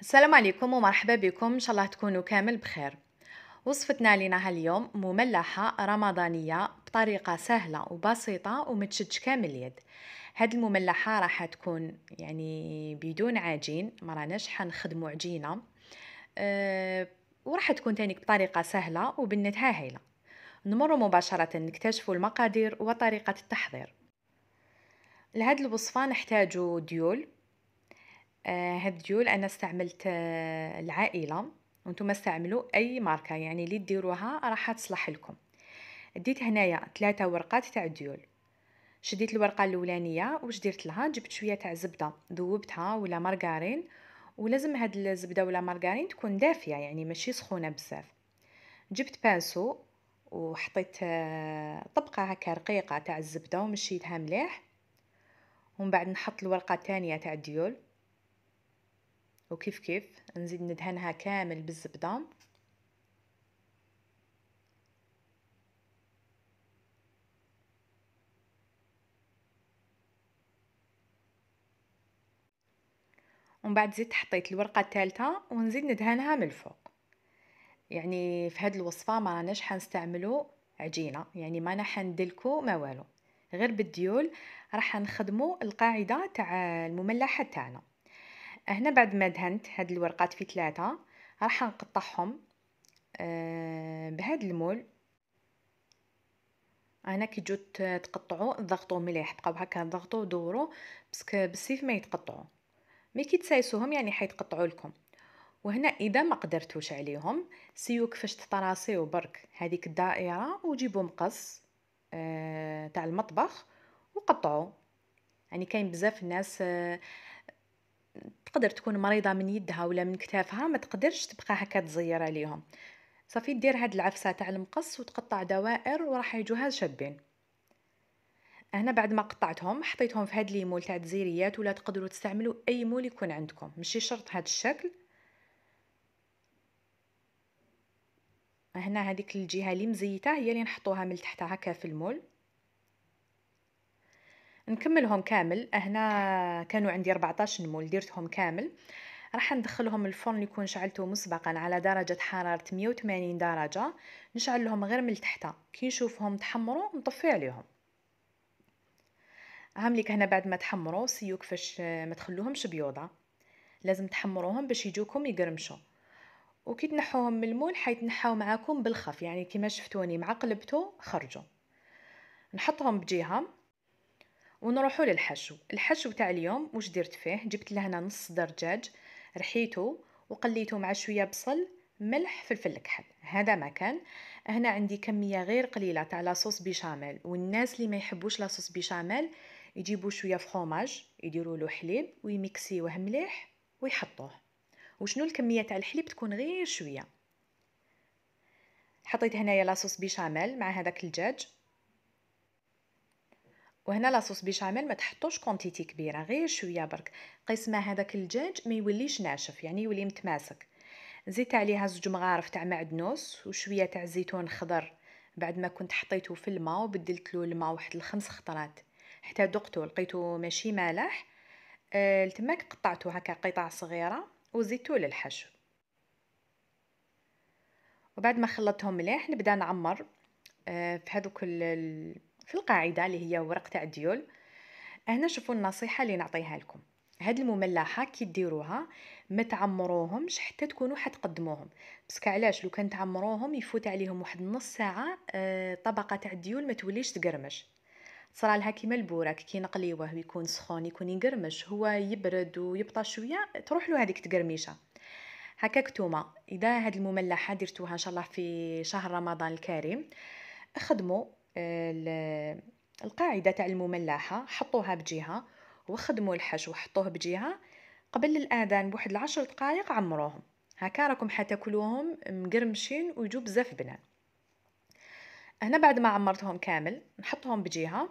السلام عليكم ومرحبا بكم ان شاء الله تكونوا كامل بخير وصفتنا لنا اليوم مملحة رمضانية بطريقة سهلة وبسيطة ومتشدش كامل اليد هاد المملحة راح تكون يعني بدون عجين ما راناش حنخدمو عجينة أه وراح تكون تانيك بطريقة سهلة وبنتها هايلة نمر مباشرة نكتشفوا المقادير وطريقة التحضير لهاد الوصفة نحتاج ديول آه، هاد ديول انا استعملت آه، العائله وانتم استعملوا اي ماركه يعني اللي ديروها راح تصلح لكم ديت هنايا ثلاثه ورقات تاع الديول شديت الورقه الاولانيه واش درت لها جبت شويه تاع زبده ذوبتها ولا مارغرين ولازم هاد الزبده ولا مارغرين تكون دافيه يعني ماشي سخونه بزاف جبت بانسو وحطيت آه، طبقه هكا رقيقه تاع الزبده ومشيتها مليح ومن بعد نحط الورقه الثانيه تاع الديول وكيف كيف نزيد ندهنها كامل بالزبدة ومن بعد زدت حطيت الورقة الثالثة ونزيد ندهنها من الفوق يعني في هاد الوصفة ما راناش حنستعملو عجينة يعني ما حندلكو ما والو غير بالديول راح نخدمو القاعدة تاع المملحة تاعنا هنا بعد ما دهنت هاد الورقات في ثلاثة راح نقطعهم آه، بهاد المول هنا كي تجو تقطعوا ضغطوا مليح بقاو هكا ضغطوا ودوروا باسكو بالسيف ما يتقطعوا مي كي تسايسوهم يعني حيتقطعوا لكم وهنا اذا ما قدرتوش عليهم سيو كيفاش تطراسيو برك هذيك الدائره وجيبوا مقص آه تاع المطبخ وقطعوا يعني كاين بزاف الناس آه تقدر تكون مريضة من يدها ولا من كتافها ما تقدرش تبقى هكا تزير عليهم صافي دير هاد العفسة تاع المقص وتقطع دوائر وراح يجوها شابين هنا بعد ما قطعتهم حطيتهم في هاد ليمول تاع تزيريات ولا تقدروا تستعملوا اي مول يكون عندكم ماشي شرط هاد الشكل هنا هذيك الجهه اللي مزيته هي اللي نحطوها من تحتها هكا في المول نكملهم كامل هنا كانوا عندي 14 مول درتهم كامل راح ندخلهم الفرن اللي كون شعلته مسبقا على درجة حرارة 180 درجة نشعل لهم غير من تحت كي نشوفهم تحمروا نطفي عليهم عامليك هنا بعد ما تحمروا سيو كيفاش ما تخلوهمش بيوضة لازم تحمروهم باش يجوكم يقرمشوا وكي تنحوهم من المول حيتنحاو معاكم بالخف يعني كما شفتوني معقلبتو خرجوا نحطهم بجهه ونروحوا للحشو الحشو تاع اليوم واش درت فيه جبت لهنا نص صدر دجاج رحيته وقليته مع شويه بصل ملح فلفل كحل هذا ما كان هنا عندي كميه غير قليله تاع لاصوص بيشاميل والناس اللي ما يحبوش لاصوص بيشاميل يجيبوا شويه فخوماج يديروا له حليب ويميكسيوه مليح ويحطوه وشنو الكميه تاع الحليب تكون غير شويه حطيت هنايا لاصوص بيشاميل مع هذاك الدجاج وهنا لاصوص بيشاميل ما تحطوش كونتيتي كبيره غير شويه برك قيس هذاك الدجاج ما يوليش ناشف يعني يولي متماسك زدت عليها زوج مغارف تاع معدنوس وشويه تاع زيتون خضر بعد ما كنت حطيته في الماء وبدلت له الماء واحد الخمس خطرات حتى دقته لقيته ماشي مالح أه لتماك قطعته هكا قطع صغيره وزدته للحشو وبعد ما خلطتهم مليح نبدا نعمر آه، في هذوك في القاعده اللي هي ورق تاع الديول هنا شوفوا النصيحه اللي نعطيها لكم هاد المملحه كي ديروها ما تعمروهمش حتى تكونوا حتقدموهم باسكو علاش لو كان تعمروهم يفوت عليهم واحد نص ساعه آه طبقه تاع الديول ما توليش تقرمش صرا لها كيما البوراك كي نقليوه ويكون سخون يكون يقرمش هو يبرد ويبطى شويه تروح له هذيك تقرميشه هكاك توما اذا هاد المملحه درتوها ان شاء الله في شهر رمضان الكريم خدموا القاعدة تاع المملاحة حطوها بجهة وخدموا الحشو حطوه بجهة قبل الآذان بواحد العشر دقايق عمروهم هكا راكم حتاكلوهم مقرمشين ويجوا بزاف بنان هنا بعد ما عمرتهم كامل نحطهم بجهه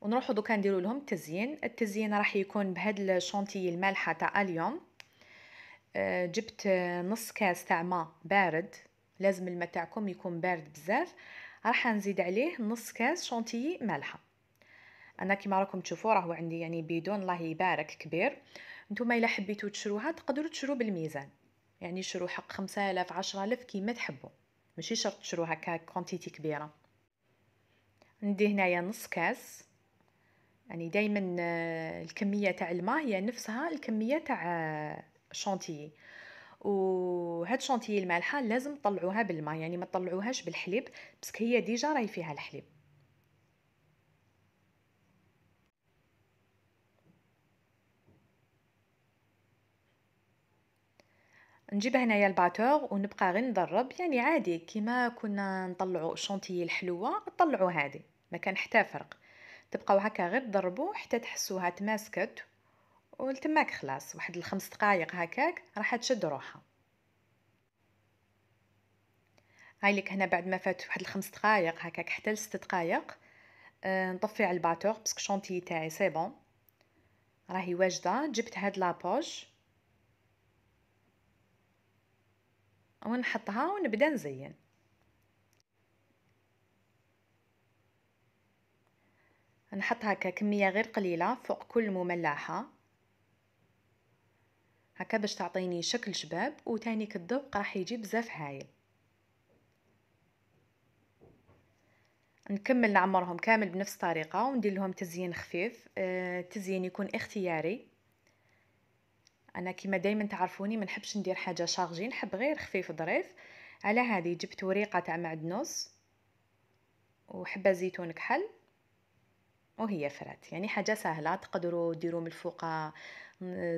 ونروحو دوكا نديرو لهم التزيين التزيين راح يكون بهاد الشونتي المالحه تاع اليوم آه، جبت نص كاس تاع ماء بارد لازم الماء تاعكم يكون بارد بزاف راح نزيد عليه نص كاس شونتيي مالحه انا كما راكم تشوفوا راهو عندي يعني بيدون الله يبارك كبير نتوما الا حبيتو تشروها تقدروا تشرو بالميزان يعني شرو حق 5000 10000 كيما تحبوا ماشي شرط تشرو هكا كونتيتي كبيره ندي هنايا نص كاس يعني دائما آه، الكميه تاع الماء هي نفسها الكميه تاع آه، شونتيي وهاد شونتيي المالحه لازم تطلعوها بالماء يعني ما تطلعوهاش بالحليب باسكو هي ديجا راهي فيها الحليب نجيب هنايا الباتور ونبقى غير نضرب يعني عادي كيما كنا نطلعوا الشونتيي الحلوه نطلعوا هذه ما كان حتى فرق تبقاو هكا غير تضربوا حتى تحسوها تماسكت ولتماك خلاص واحد الخمس دقائق هكاك راح تشد روحها هاي لك هنا بعد ما فات واحد الخمس دقائق هكاك حتى لست دقائق آه، نطفي على الباتور بسك شانتي تاعي سي بون راهي واجده جبت هاد لابوش ونحطها ونبدا نزين نحط هكا كميه غير قليله فوق كل مملحه هكا باش تعطيني شكل شباب وتانيك الذوق راح يجي بزاف هايل نكمل نعمرهم كامل بنفس الطريقه وندير لهم تزيين خفيف التزيين آه، يكون اختياري انا كيما دائما تعرفوني منحبش ندير حاجه شارجي نحب غير خفيف ظريف على هذه جبت وريقه تاع معدنوس وحبه زيتون كحل وهي فرات يعني حاجه سهله تقدروا ديروا من الفوق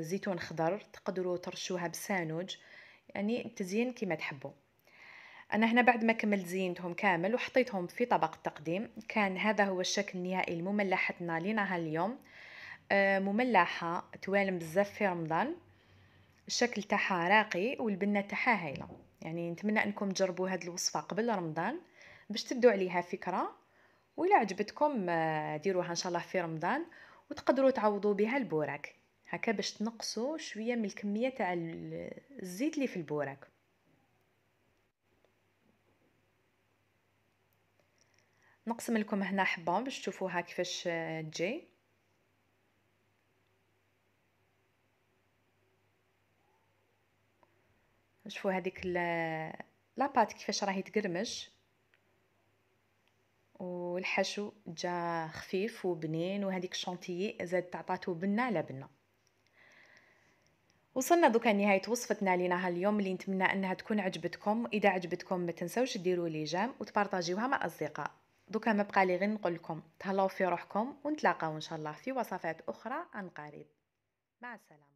زيتون خضر تقدروا ترشوها بسانوج يعني التزيين كما تحبوا انا هنا بعد ما كملت زينتهم كامل وحطيتهم في طبق التقديم كان هذا هو الشكل النهائي لمملحتنا لنهار اليوم آه، مملحه توالم بزاف في رمضان الشكل تاعها راقي والبنه تاعها هايله يعني نتمنى انكم تجربوا هذه الوصفه قبل رمضان باش تبدو عليها فكره وإلا عجبتكم آه، ديروها ان شاء الله في رمضان وتقدروا تعوضوا بها البوراك هكا باش تنقصوا شويه من الكميه تاع الزيت اللي في البوراك نقسم لكم هنا حبه باش تشوفوها كيفاش آه، تجي شوفوا هذيك لاباط كيفاش راهي تقرمش والحشو جا خفيف وبنين وهذيك الشانتيي زاد تعطاتو بنه على بنه وصلنا دوكا لنهايه وصفتنا لينا اليوم اللي نتمنى انها تكون عجبتكم اذا عجبتكم ما تنسوش ديروا لي جام وتبارطاجيوها مع الاصدقاء دوكا ما بقى لي غير نقول لكم تهلاو في روحكم ونتلاقاو ان شاء الله في وصفات اخرى عن قريب مع السلامه